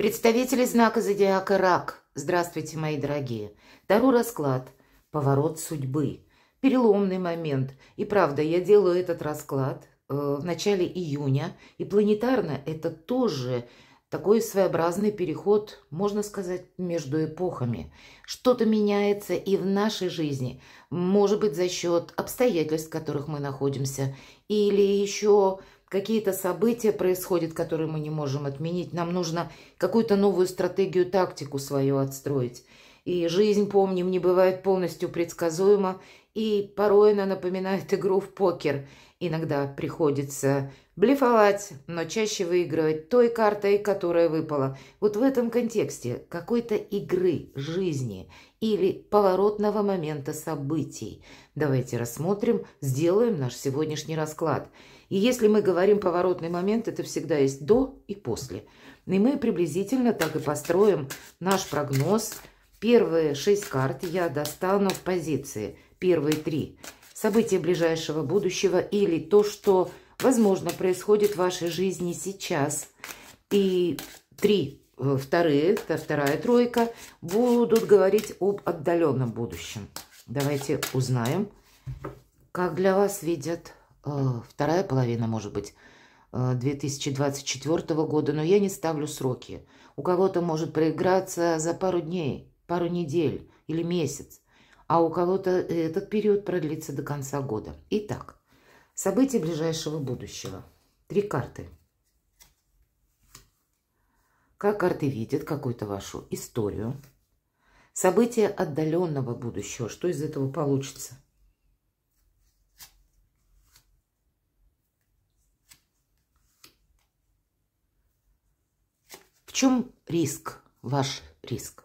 Представители знака зодиака Рак. Здравствуйте, мои дорогие. Второй расклад. Поворот судьбы. Переломный момент. И правда, я делаю этот расклад э, в начале июня. И планетарно это тоже такой своеобразный переход, можно сказать, между эпохами. Что-то меняется и в нашей жизни, может быть, за счет обстоятельств, в которых мы находимся, или еще какие-то события происходят, которые мы не можем отменить. Нам нужно какую-то новую стратегию, тактику свою отстроить. И жизнь, помним, не бывает полностью предсказуема, и порой она напоминает игру в покер. Иногда приходится блефовать, но чаще выигрывать той картой, которая выпала. Вот в этом контексте какой-то игры, жизни или поворотного момента событий. Давайте рассмотрим, сделаем наш сегодняшний расклад – и если мы говорим поворотный момент, это всегда есть до и после. И мы приблизительно так и построим наш прогноз. Первые шесть карт я достану в позиции. Первые три. События ближайшего будущего или то, что, возможно, происходит в вашей жизни сейчас. И три э, вторые, вторая тройка будут говорить об отдаленном будущем. Давайте узнаем, как для вас видят Э, вторая половина, может быть, 2024 э, года, но я не ставлю сроки. У кого-то может проиграться за пару дней, пару недель или месяц, а у кого-то этот период продлится до конца года. Итак, события ближайшего будущего. Три карты. Как карты видят какую-то вашу историю, события отдаленного будущего, что из этого получится – чем риск, ваш риск?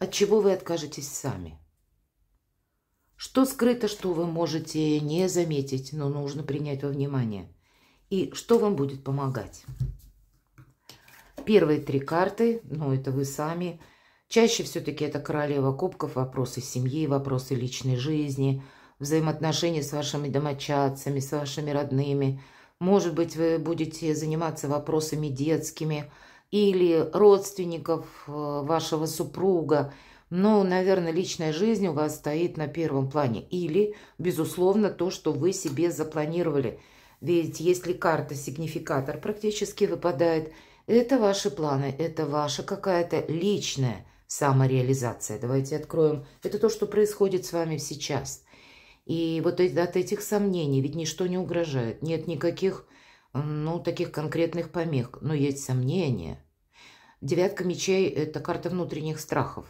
От чего вы откажетесь сами? Что скрыто, что вы можете не заметить, но нужно принять во внимание? И что вам будет помогать? Первые три карты, ну это вы сами. Чаще все-таки это королева кубков, вопросы семьи, вопросы личной жизни, взаимоотношения с вашими домочадцами, с вашими родными – может быть, вы будете заниматься вопросами детскими или родственников э, вашего супруга, но, ну, наверное, личная жизнь у вас стоит на первом плане. Или, безусловно, то, что вы себе запланировали. Ведь если карта сигнификатор практически выпадает, это ваши планы, это ваша какая-то личная самореализация. Давайте откроем. Это то, что происходит с вами сейчас – и вот от этих сомнений ведь ничто не угрожает. Нет никаких, ну, таких конкретных помех. Но есть сомнения. Девятка мечей – это карта внутренних страхов.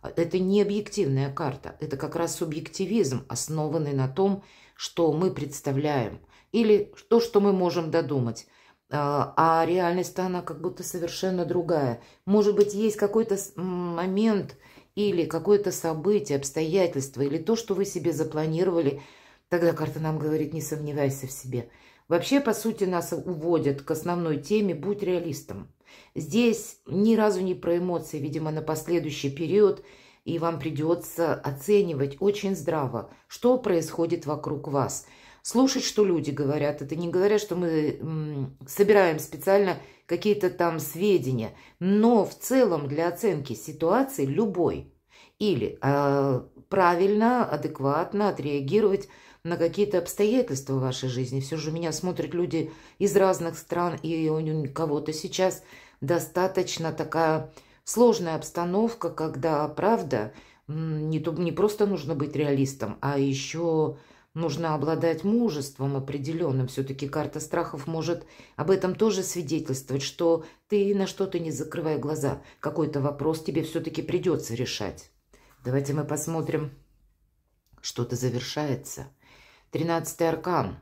А, это не объективная карта. Это как раз субъективизм, основанный на том, что мы представляем. Или то, что мы можем додумать а, а реальность она как будто совершенно другая. Может быть, есть какой-то момент или какое-то событие, обстоятельство, или то, что вы себе запланировали, тогда карта нам говорит, не сомневайся в себе. Вообще, по сути, нас уводят к основной теме «Будь реалистом». Здесь ни разу не про эмоции, видимо, на последующий период, и вам придется оценивать очень здраво, что происходит вокруг вас. Слушать, что люди говорят. Это не говоря, что мы собираем специально какие-то там сведения, но в целом для оценки ситуации любой или э, правильно, адекватно отреагировать на какие-то обстоятельства в вашей жизни. Все же меня смотрят люди из разных стран, и у кого-то сейчас достаточно такая сложная обстановка, когда, правда, не, не просто нужно быть реалистом, а еще Нужно обладать мужеством определенным. Все-таки карта страхов может об этом тоже свидетельствовать, что ты на что-то не закрывая глаза. Какой-то вопрос тебе все-таки придется решать. Давайте мы посмотрим. Что-то завершается. Тринадцатый аркан.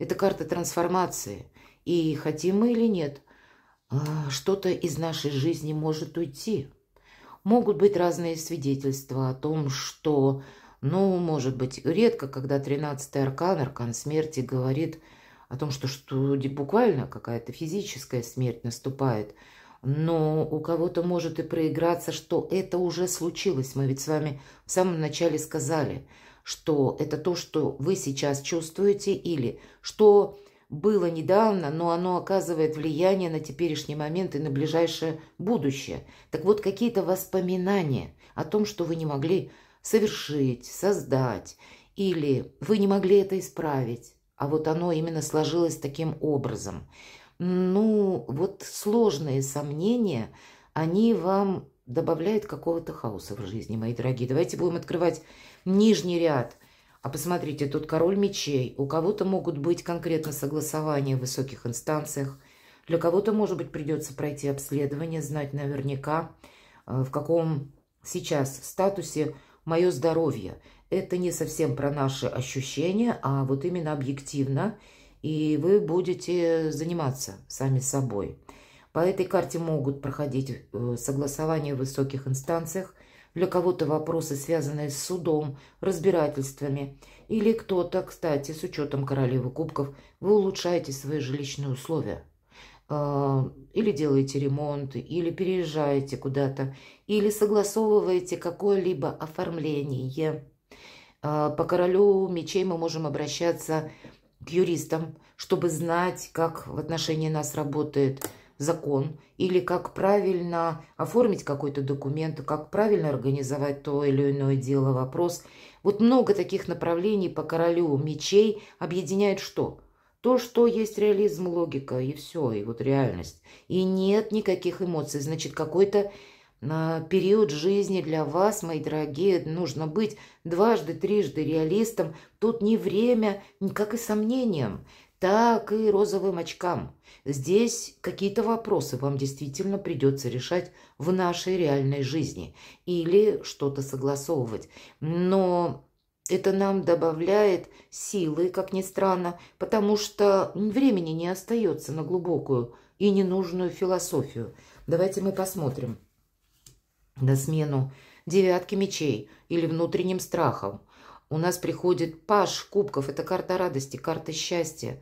Это карта трансформации. И хотим мы или нет, а, что-то из нашей жизни может уйти. Могут быть разные свидетельства о том, что ну, может быть, редко, когда 13-й аркан, аркан смерти, говорит о том, что, что буквально какая-то физическая смерть наступает. Но у кого-то может и проиграться, что это уже случилось. Мы ведь с вами в самом начале сказали, что это то, что вы сейчас чувствуете, или что было недавно, но оно оказывает влияние на теперешний момент и на ближайшее будущее. Так вот, какие-то воспоминания о том, что вы не могли совершить, создать, или вы не могли это исправить, а вот оно именно сложилось таким образом. Ну, вот сложные сомнения, они вам добавляют какого-то хаоса в жизни, мои дорогие. Давайте будем открывать нижний ряд. А посмотрите, тут король мечей. У кого-то могут быть конкретно согласования в высоких инстанциях. Для кого-то, может быть, придется пройти обследование, знать наверняка, э, в каком сейчас статусе мое здоровье. Это не совсем про наши ощущения, а вот именно объективно. И вы будете заниматься сами собой. По этой карте могут проходить э, согласования в высоких инстанциях, для кого-то вопросы, связанные с судом, разбирательствами. Или кто-то, кстати, с учетом королевы кубков, вы улучшаете свои жилищные условия. А, или делаете ремонт, или переезжаете куда-то, или согласовываете какое-либо оформление. А, по королю мечей мы можем обращаться к юристам, чтобы знать, как в отношении нас работает закон, или как правильно оформить какой-то документ, как правильно организовать то или иное дело, вопрос. Вот много таких направлений по королю мечей объединяет что – то, что есть реализм, логика, и все, и вот реальность. И нет никаких эмоций. Значит, какой-то а, период жизни для вас, мои дорогие, нужно быть дважды, трижды реалистом. Тут не время, как и сомнением, так и розовым очкам. Здесь какие-то вопросы вам действительно придется решать в нашей реальной жизни или что-то согласовывать. Но это нам добавляет силы, как ни странно, потому что времени не остается на глубокую и ненужную философию. Давайте мы посмотрим на смену девятки мечей или внутренним страхом. У нас приходит паш кубков. Это карта радости, карта счастья,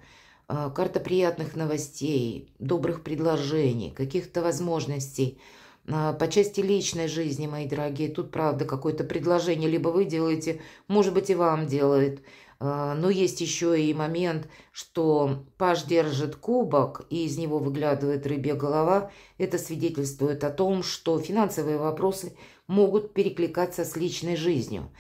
э, карта приятных новостей, добрых предложений, каких-то возможностей – а, по части личной жизни, мои дорогие, тут правда какое-то предложение либо вы делаете, может быть и вам делают, а, Но есть еще и момент, что Паш держит кубок, и из него выглядывает рыбья голова. Это свидетельствует о том, что финансовые вопросы могут перекликаться с личной жизнью.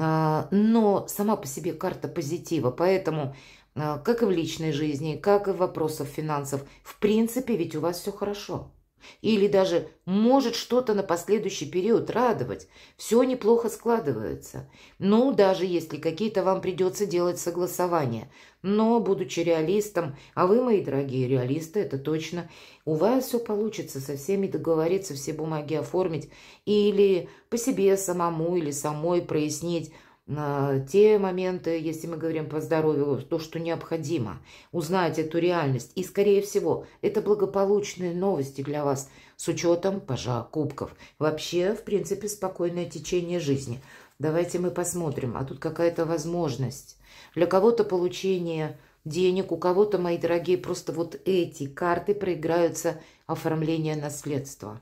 А, но сама по себе карта позитива, поэтому как и в личной жизни, как и в вопросах финансов, в принципе, ведь у вас все хорошо. Или даже может что-то на последующий период радовать. Все неплохо складывается. Ну, даже если какие-то вам придется делать согласования. Но, будучи реалистом, а вы, мои дорогие реалисты, это точно, у вас все получится со всеми договориться, все бумаги оформить. Или по себе самому или самой прояснить, те моменты, если мы говорим по здоровью, то, что необходимо, узнать эту реальность. И, скорее всего, это благополучные новости для вас с учетом пажа кубков. Вообще, в принципе, спокойное течение жизни. Давайте мы посмотрим, а тут какая-то возможность. Для кого-то получение денег, у кого-то, мои дорогие, просто вот эти карты проиграются оформление наследства.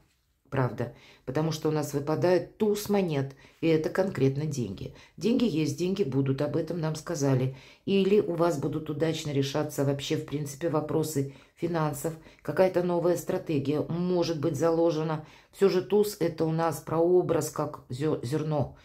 Правда, потому что у нас выпадает туз монет, и это конкретно деньги. Деньги есть, деньги будут, об этом нам сказали. Или у вас будут удачно решаться вообще, в принципе, вопросы финансов, какая-то новая стратегия может быть заложена. Все же туз – это у нас прообраз, как зерно.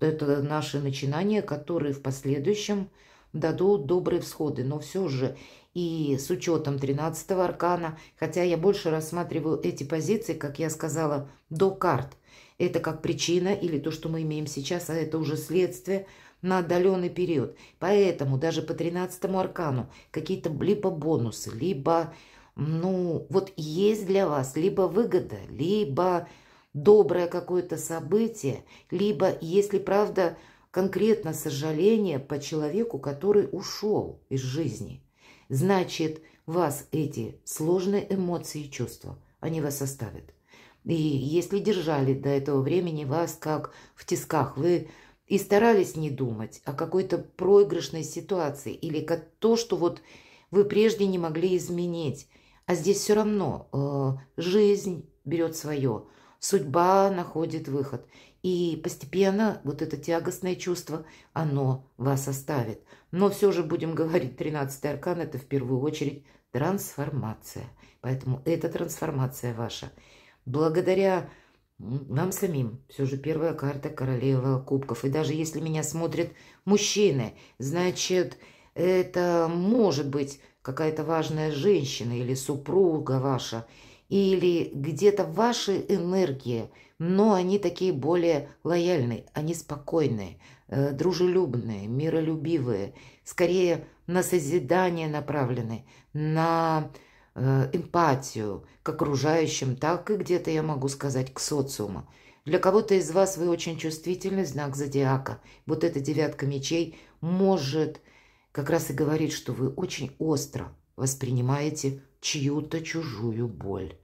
Это наши начинания, которые в последующем – дадут добрые всходы, но все же и с учетом 13-го аркана, хотя я больше рассматриваю эти позиции, как я сказала, до карт. Это как причина или то, что мы имеем сейчас, а это уже следствие на отдаленный период. Поэтому даже по 13-му аркану какие-то либо бонусы, либо, ну, вот есть для вас либо выгода, либо доброе какое-то событие, либо, если правда, конкретно сожаление по человеку, который ушел из жизни. Значит, вас эти сложные эмоции и чувства, они вас оставят. И если держали до этого времени вас как в тисках, вы и старались не думать о какой-то проигрышной ситуации или как то, что вот вы прежде не могли изменить. А здесь все равно э, жизнь берет свое, судьба находит выход. И постепенно вот это тягостное чувство, оно вас оставит. Но все же будем говорить, 13-й аркан – это в первую очередь трансформация. Поэтому это трансформация ваша. Благодаря вам самим. Все же первая карта королева кубков. И даже если меня смотрят мужчины, значит, это может быть какая-то важная женщина или супруга ваша, или где-то ваши энергии, но они такие более лояльные, они спокойные, э, дружелюбные, миролюбивые, скорее на созидание направлены, на э, эмпатию к окружающим, так и где-то, я могу сказать, к социуму. Для кого-то из вас вы очень чувствительный знак зодиака. Вот эта девятка мечей может как раз и говорит, что вы очень остро воспринимаете чью-то чужую боль.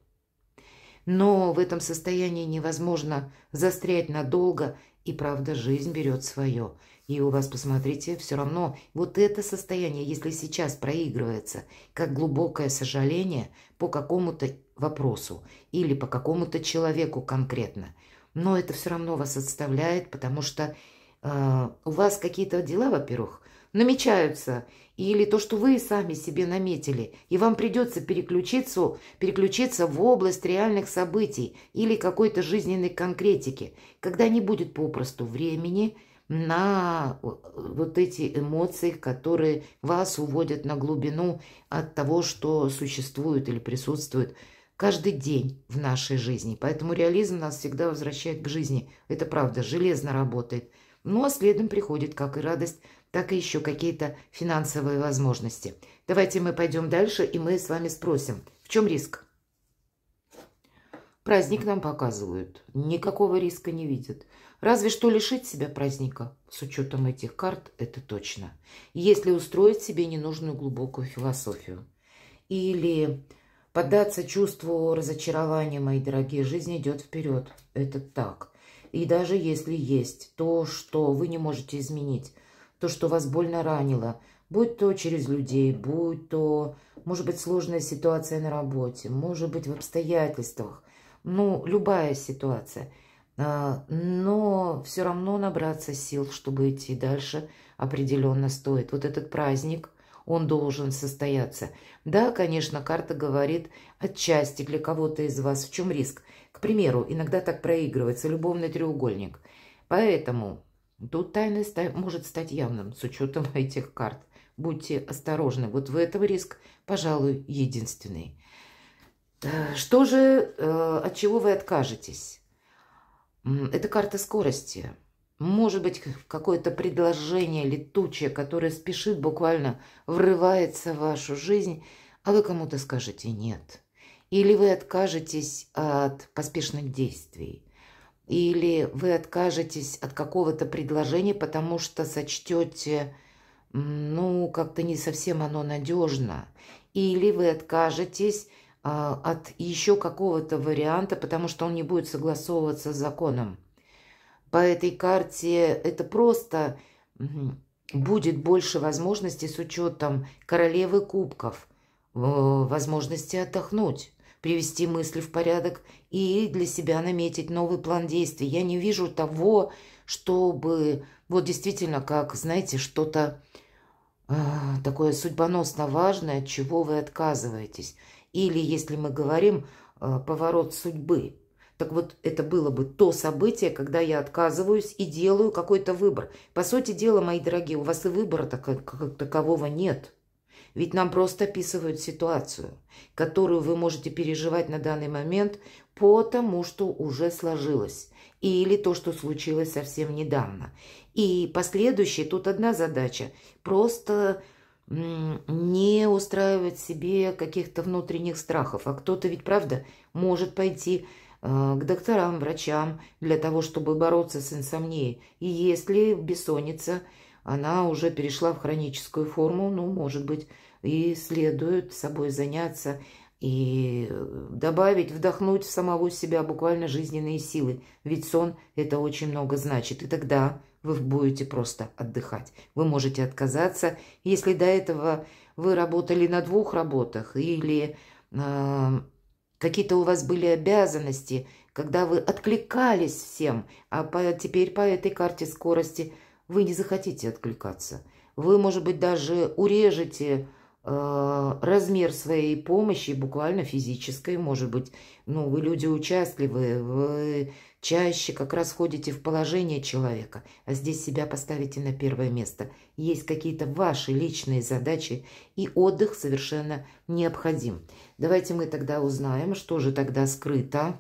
Но в этом состоянии невозможно застрять надолго, и правда жизнь берет свое. И у вас, посмотрите, все равно вот это состояние, если сейчас проигрывается, как глубокое сожаление по какому-то вопросу или по какому-то человеку конкретно, но это все равно вас отставляет, потому что а, у вас какие-то дела, во-первых, намечаются, или то, что вы сами себе наметили, и вам придется переключиться, переключиться в область реальных событий или какой-то жизненной конкретики, когда не будет попросту времени на э, вот эти эмоции, которые вас уводят на глубину от того, что существует или присутствует каждый день в нашей жизни. Поэтому реализм нас всегда возвращает к жизни. Это правда, железно работает – ну а следом приходит как и радость, так и еще какие-то финансовые возможности. Давайте мы пойдем дальше, и мы с вами спросим, в чем риск? Праздник нам показывают. Никакого риска не видят. Разве что лишить себя праздника, с учетом этих карт, это точно. Если устроить себе ненужную глубокую философию. Или поддаться чувству разочарования, мои дорогие, жизнь идет вперед. Это так. И даже если есть то, что вы не можете изменить, то, что вас больно ранило, будь то через людей, будь то, может быть, сложная ситуация на работе, может быть, в обстоятельствах, ну, любая ситуация. А, но все равно набраться сил, чтобы идти дальше, определенно стоит. Вот этот праздник, он должен состояться. Да, конечно, карта говорит отчасти для кого-то из вас, в чем риск – к примеру, иногда так проигрывается любовный треугольник. Поэтому тут тайное может стать явным с учетом этих карт. Будьте осторожны. Вот в этом риск, пожалуй, единственный. Э, что же, э, от чего вы откажетесь? Это карта скорости. Может быть, какое-то предложение летучее, которое спешит буквально, врывается в вашу жизнь, а вы кому-то скажете «нет». Или вы откажетесь от поспешных действий. Или вы откажетесь от какого-то предложения, потому что сочтете, ну, как-то не совсем оно надежно. Или вы откажетесь а, от еще какого-то варианта, потому что он не будет согласовываться с законом. По этой карте это просто будет больше возможностей с учетом королевы кубков, э, возможности отдохнуть привести мысли в порядок и для себя наметить новый план действий. Я не вижу того, чтобы вот действительно, как, знаете, что-то э, такое судьбоносно важное, от чего вы отказываетесь. Или, если мы говорим, э, поворот судьбы. Так вот, это было бы то событие, когда я отказываюсь и делаю какой-то выбор. По сути дела, мои дорогие, у вас и выбора так, как такового нет. Ведь нам просто описывают ситуацию, которую вы можете переживать на данный момент потому, что уже сложилось, или то, что случилось совсем недавно. И последующее, тут одна задача, просто не устраивать себе каких-то внутренних страхов. А кто-то ведь, правда, может пойти э, к докторам, врачам для того, чтобы бороться с инсомнией. И если бессонница – она уже перешла в хроническую форму, ну, может быть, и следует собой заняться и э, добавить, вдохнуть в самого себя буквально жизненные силы. Ведь сон – это очень много значит, и тогда вы будете просто отдыхать. Вы можете отказаться, если до этого вы работали на двух работах или э, какие-то у вас были обязанности, когда вы откликались всем, а по, теперь по этой карте скорости – вы не захотите откликаться. Вы, может быть, даже урежете э, размер своей помощи, буквально физической, может быть. Ну, вы люди участливые, вы чаще как раз ходите в положение человека, а здесь себя поставите на первое место. Есть какие-то ваши личные задачи, и отдых совершенно необходим. Давайте мы тогда узнаем, что же тогда скрыто.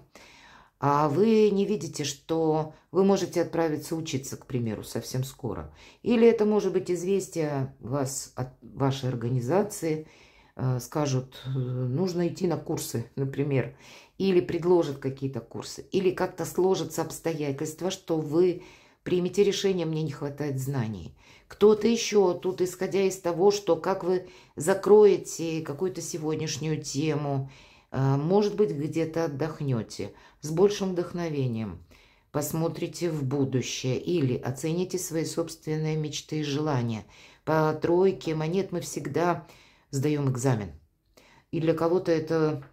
А вы не видите, что вы можете отправиться учиться, к примеру, совсем скоро. Или это может быть известие вас от вашей организации, э, скажут, э, нужно идти на курсы, например, или предложат какие-то курсы, или как-то сложатся обстоятельства, что вы примете решение, мне не хватает знаний. Кто-то еще тут, исходя из того, что как вы закроете какую-то сегодняшнюю тему – а, может быть, где-то отдохнете с большим вдохновением, посмотрите в будущее или оцените свои собственные мечты и желания. По тройке монет мы всегда сдаем экзамен. И для кого-то это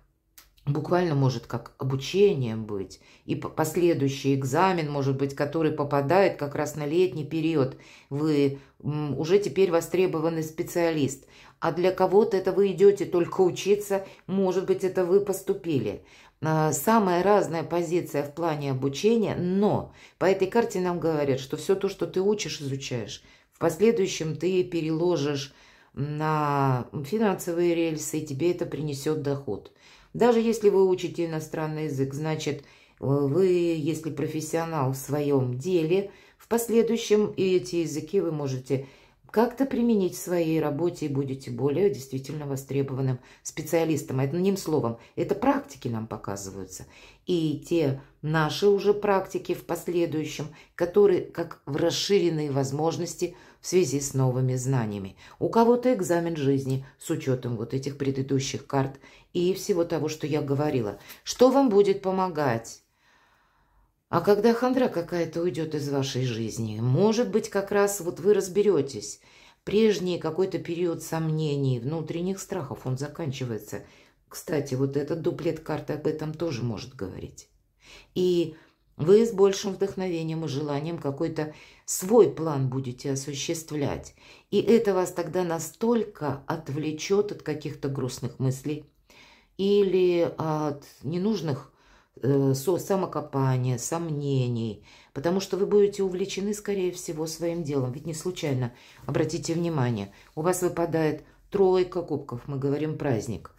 буквально может как обучением быть. И последующий экзамен, может быть, который попадает как раз на летний период. Вы уже теперь востребованный специалист. А для кого-то это вы идете только учиться, может быть, это вы поступили. А, самая разная позиция в плане обучения, но по этой карте нам говорят, что все то, что ты учишь, изучаешь, в последующем ты переложишь на финансовые рельсы, и тебе это принесет доход – даже если вы учите иностранный язык, значит, э, вы, если профессионал в своем деле, в последующем эти языки вы можете как-то применить в своей работе и будете более действительно востребованным специалистом. Одним словом, это практики нам показываются и те наши уже практики в последующем, которые как в расширенные возможности в связи с новыми знаниями. У кого-то экзамен жизни с учетом вот этих предыдущих карт и всего того, что я говорила. Что вам будет помогать? А когда хандра какая-то уйдет из вашей жизни, может быть, как раз вот вы разберетесь. Прежний какой-то период сомнений, внутренних страхов, он заканчивается – кстати, вот этот дуплет карты об этом тоже может говорить. И вы с большим вдохновением и желанием какой-то свой план будете осуществлять. И это вас тогда настолько отвлечет от каких-то грустных мыслей или от ненужных э, самокопания, сомнений, потому что вы будете увлечены, скорее всего, своим делом. Ведь не случайно, обратите внимание, у вас выпадает тройка кубков, мы говорим праздник –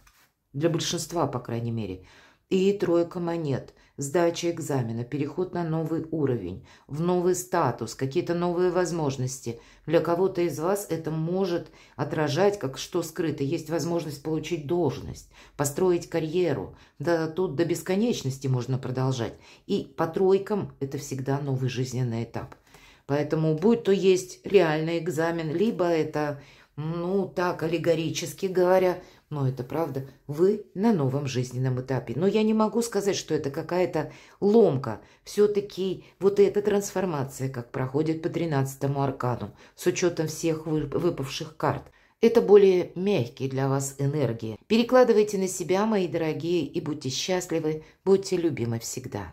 для большинства, по крайней мере. И тройка монет, сдача экзамена, переход на новый уровень, в новый статус, какие-то новые возможности. Для кого-то из вас это может отражать, как что скрыто. Есть возможность получить должность, построить карьеру. Да тут до бесконечности можно продолжать. И по тройкам это всегда новый жизненный этап. Поэтому будь то есть реальный экзамен, либо это, ну так, аллегорически говоря, но это правда. Вы на новом жизненном этапе. Но я не могу сказать, что это какая-то ломка. Все-таки вот эта трансформация, как проходит по 13-му аркану, с учетом всех выпавших карт – это более мягкие для вас энергии. Перекладывайте на себя, мои дорогие, и будьте счастливы, будьте любимы всегда.